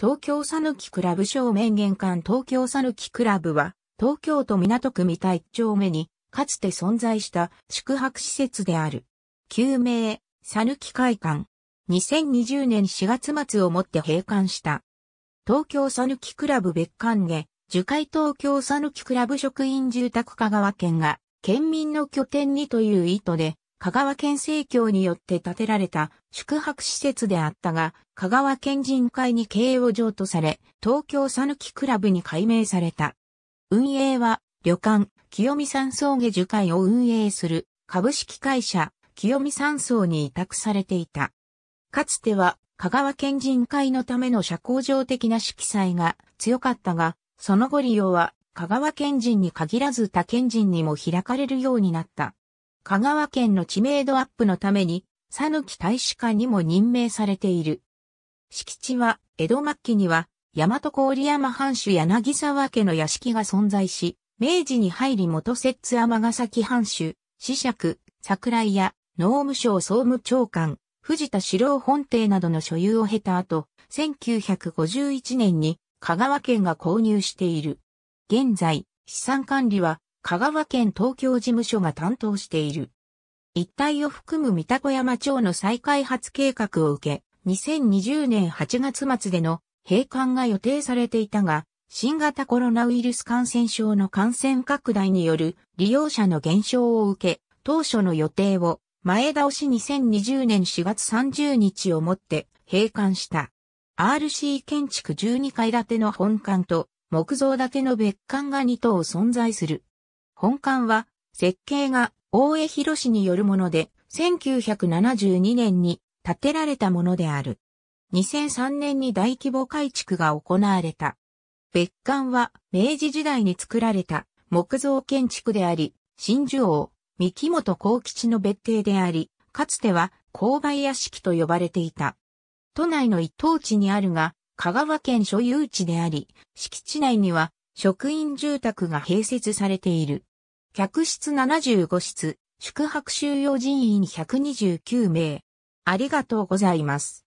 東京さぬきクラブ正面玄関東京さぬきクラブは、東京都港区三田一丁目に、かつて存在した宿泊施設である。旧名、さぬき会館。2020年4月末をもって閉館した。東京さぬきクラブ別館で、樹海東京さぬきクラブ職員住宅香川県が、県民の拠点にという意図で、香川県政協によって建てられた宿泊施設であったが、香川県人会に経営を譲渡され、東京さぬきクラブに改名された。運営は、旅館、清見山荘下樹会を運営する株式会社、清見山荘に委託されていた。かつては、香川県人会のための社交上的な色彩が強かったが、その後利用は香川県人に限らず他県人にも開かれるようになった。香川県の知名度アップのために、佐抜大使館にも任命されている。敷地は、江戸末期には、大和郡山藩主柳沢家の屋敷が存在し、明治に入り元摂津尼崎藩主、子爵、桜井や、農務省総務長官、藤田四郎本邸などの所有を経た後、1951年に香川県が購入している。現在、資産管理は香川県東京事務所が担当している。一帯を含む三田山町の再開発計画を受け、2020年8月末での閉館が予定されていたが、新型コロナウイルス感染症の感染拡大による利用者の減少を受け、当初の予定を前倒し2020年4月30日をもって閉館した。RC 建築12階建ての本館と木造建ての別館が2棟存在する。本館は、設計が大江博士によるもので、1972年に建てられたものである。2003年に大規模改築が行われた。別館は明治時代に作られた木造建築であり、真珠王、三木本幸吉の別邸であり、かつては勾配屋敷と呼ばれていた。都内の一等地にあるが、香川県所有地であり、敷地内には職員住宅が併設されている。客室75室、宿泊収容人員129名。ありがとうございます。